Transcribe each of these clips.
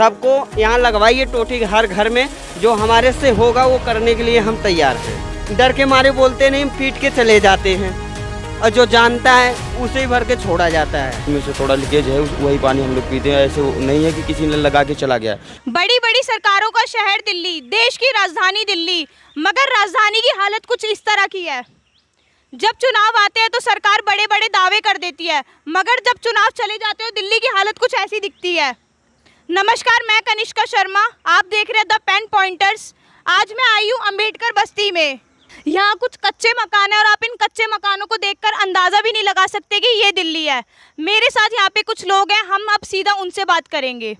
सबको यहाँ लगवाइए टोटी हर घर में जो हमारे से होगा वो करने के लिए हम तैयार हैं डर के मारे बोलते नहीं पीट के चले जाते हैं और जो जानता है उसे ही भर के छोड़ा जाता है से थोड़ा लीकेज है वही पानी हम लोग पीते हैं ऐसे नहीं है कि किसी ने लगा के चला गया बड़ी बड़ी सरकारों का शहर दिल्ली देश की राजधानी दिल्ली मगर राजधानी की हालत कुछ इस तरह की है जब चुनाव आते हैं तो सरकार बड़े बड़े दावे कर देती है मगर जब चुनाव चले जाते हो दिल्ली की हालत कुछ ऐसी दिखती है नमस्कार मैं कनिष्का शर्मा आप देख रहे हैं द पेन पॉइंटर्स आज मैं आई हूँ अम्बेडकर बस्ती में यहाँ कुछ कच्चे मकान हैं और आप इन कच्चे मकानों को देखकर अंदाज़ा भी नहीं लगा सकते कि ये दिल्ली है मेरे साथ यहाँ पे कुछ लोग हैं हम अब सीधा उनसे बात करेंगे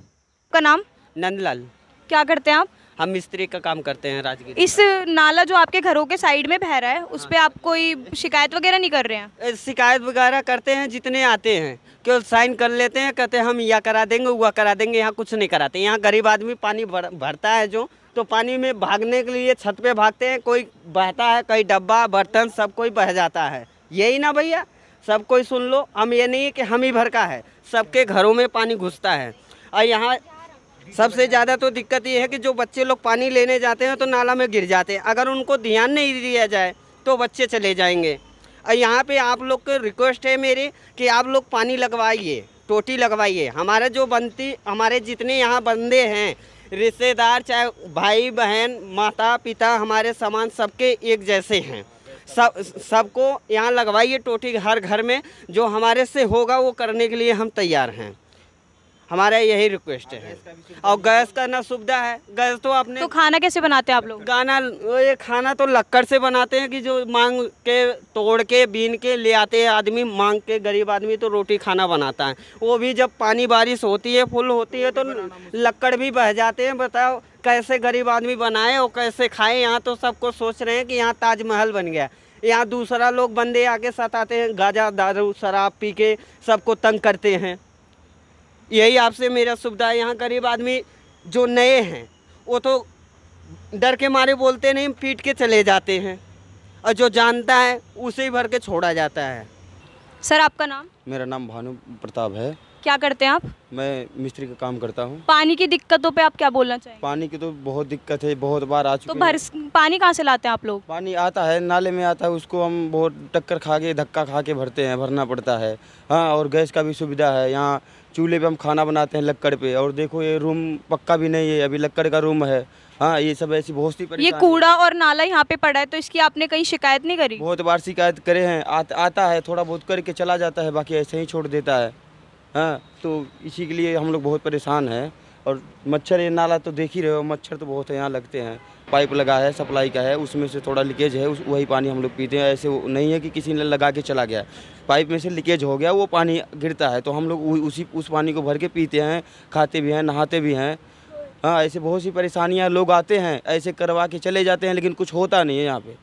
का नाम नंदलाल क्या करते हैं आप हम मिस्त्री का काम करते हैं राजगीर इस नाला जो आपके घरों के साइड में बह रहा है उस पर हाँ। आप कोई शिकायत वगैरह नहीं कर रहे हैं शिकायत वगैरह करते हैं जितने आते हैं क्यों साइन कर लेते हैं कहते हैं हम यह करा देंगे वह करा देंगे यहाँ कुछ नहीं कराते यहाँ गरीब आदमी पानी भरता है जो तो पानी में भागने के लिए छत पे भागते हैं कोई बहता है कोई डब्बा बर्तन सब कोई बह जाता है यही ना भैया सब कोई सुन लो हम ये नहीं है कि हम ही भर का है सबके घरों में पानी घुसता है और यहाँ सबसे ज़्यादा तो दिक्कत ये है कि जो बच्चे लोग पानी लेने जाते हैं तो नाला में गिर जाते हैं अगर उनको ध्यान नहीं दिया जाए तो बच्चे चले जाएंगे और यहाँ पे आप लोग को रिक्वेस्ट है मेरे कि आप लोग पानी लगवाइए टोटी लगवाइए हमारे जो बनती हमारे जितने यहाँ बंदे हैं रिश्तेदार चाहे भाई बहन माता पिता हमारे समान सबके एक जैसे हैं सब सबको यहाँ लगवाइए टोटी हर घर में जो हमारे से होगा वो करने के लिए हम तैयार हैं हमारा यही रिक्वेस्ट है और गैस का ना सुविधा है गैस तो आपने तो खाना कैसे बनाते हैं आप लोग गाना ये खाना तो लक्कड़ से बनाते हैं कि जो मांग के तोड़ के बीन के ले आते हैं आदमी मांग के गरीब आदमी तो रोटी खाना बनाता है वो भी जब पानी बारिश होती है फुल होती है तो लक्कड़ भी बह जाते हैं बताओ कैसे गरीब आदमी बनाए और कैसे खाए यहाँ तो सबको सोच रहे हैं कि यहाँ ताजमहल बन गया यहाँ दूसरा लोग बंदे आके साथ आते हैं गाजा दारू शराब पी के सबको तंग करते हैं यही आपसे मेरा सुविधा है यहाँ गरीब आदमी जो नए हैं वो तो डर के मारे बोलते नहीं पीट के चले जाते हैं और जो जानता है उसे ही भर के छोड़ा जाता है सर आपका नाम मेरा नाम भानु प्रताप है क्या करते हैं आप मैं मिस्त्री का काम करता हूँ पानी की दिक्कतों पे आप क्या बोलना चाहेंगे पानी की तो बहुत दिक्कत है बहुत बार आ तो चुके तो भर पानी कहाँ से लाते हैं आप लोग पानी आता है नाले में आता है उसको हम बहुत टक्कर खा के धक्का खा के भरते हैं भरना पड़ता है हाँ और गैस का भी सुविधा है यहाँ चूल्हे पे हम खाना बनाते हैं लक्कड़ पे और देखो ये रूम पक्का भी नहीं है अभी लक्कड़ का रूम है हाँ ये सब ऐसी बहुत सी ये कूड़ा और नाला यहाँ पे पड़ा है तो इसकी आपने कहीं शिकायत नहीं करी बहुत बार शिकायत करे हैं आ, आता है थोड़ा बहुत करके चला जाता है बाकी ऐसे ही छोड़ देता है हाँ तो इसी के लिए हम लोग बहुत परेशान हैं और मच्छर ये नाला तो देख ही रहे हो मच्छर तो बहुत यहाँ लगते हैं पाइप लगा है सप्लाई का है उसमें से थोड़ा लीकेज है उस वही पानी हम लोग पीते हैं ऐसे नहीं है कि किसी ने लगा के चला गया पाइप में से लीकेज हो गया वो पानी गिरता है तो हम लोग उसी उस पानी को भर के पीते हैं खाते भी हैं नहाते भी हैं हाँ ऐसे बहुत सी परेशानियाँ लोग आते हैं ऐसे करवा के चले जाते हैं लेकिन कुछ होता नहीं है यहाँ पे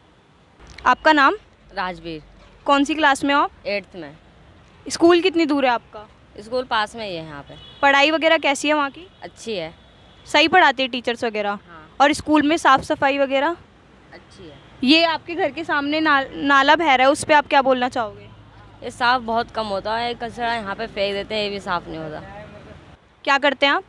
आपका नाम राजवीर कौन सी क्लास में हो आप एट्थ में स्कूल कितनी दूर है आपका स्कूल पास में ही है यहाँ पे पढ़ाई वगैरह कैसी है वहाँ की अच्छी है सही पढ़ाते हैं टीचर्स वगैरह हाँ और स्कूल में साफ़ सफाई वगैरह अच्छी है ये आपके घर के सामने ना, नाला बह रहा है उस पर आप क्या बोलना चाहोगे ये साफ बहुत कम होता है कचरा यहाँ पे फेंक देते हैं ये भी साफ नहीं होता क्या करते हैं आप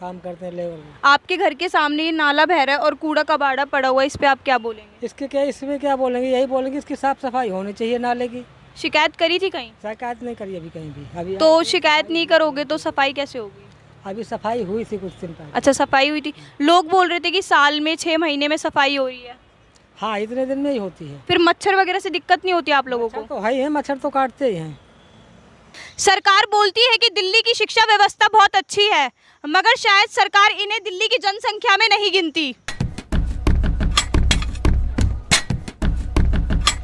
काम करते हैं लेबर में आपके घर के सामने ये नाला बह रहा है और कूड़ा कबाड़ा पड़ा हुआ है इस पर आप क्या बोलेंगे इसके क्या इसमें क्या बोलेंगे यही बोलेंगे इसकी साफ सफाई होनी चाहिए नाले की शिकायत करी थी कहीं शिकायत नहीं करी अभी कहीं भी अभी तो शिकायत नहीं करोगे तो सफाई कैसे होगी अभी सफाई हुई थी कुछ दिन पहले अच्छा सफाई हुई थी लोग बोल रहे थे कि साल में छः महीने में सफाई हो रही है हाँ इतने दिन में ही होती है फिर मच्छर वगैरह से दिक्कत नहीं होती आप लोगों को तो है ही है मच्छर तो काटते ही हैं सरकार बोलती है कि दिल्ली की शिक्षा व्यवस्था बहुत अच्छी है मगर शायद सरकार इन्हें दिल्ली की जनसंख्या में नहीं गिनती